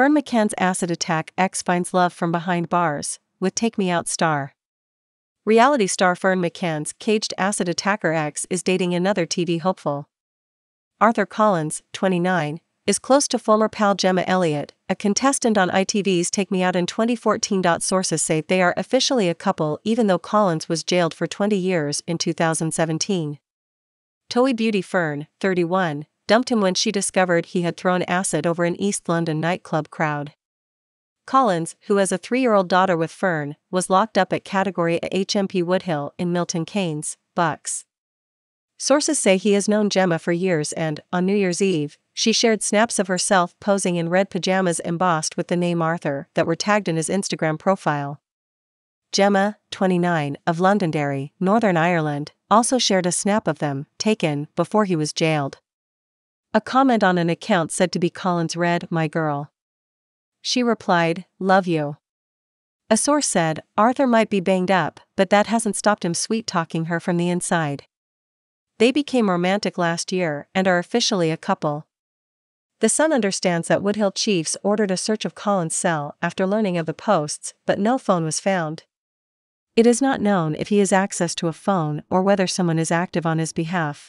Fern McCann's acid attack X finds love from behind bars, with Take Me Out star. Reality star Fern McCann's caged acid attacker X is dating another TV hopeful. Arthur Collins, 29, is close to former pal Gemma Elliott, a contestant on ITV's Take Me Out in 2014. Sources say they are officially a couple even though Collins was jailed for 20 years in 2017. Toei Beauty Fern, 31, dumped him when she discovered he had thrown acid over an East London nightclub crowd. Collins, who has a three year old daughter with Fern, was locked up at Category A HMP Woodhill in Milton Keynes, Bucks. Sources say he has known Gemma for years and, on New Year's Eve, she shared snaps of herself posing in red pajamas embossed with the name Arthur that were tagged in his Instagram profile. Gemma, 29, of Londonderry, Northern Ireland, also shared a snap of them, taken before he was jailed. A comment on an account said to be Collins read, My girl. She replied, Love you. A source said, Arthur might be banged up, but that hasn't stopped him sweet talking her from the inside. They became romantic last year and are officially a couple. The Sun understands that Woodhill Chiefs ordered a search of Collins' cell after learning of the posts, but no phone was found. It is not known if he has access to a phone or whether someone is active on his behalf.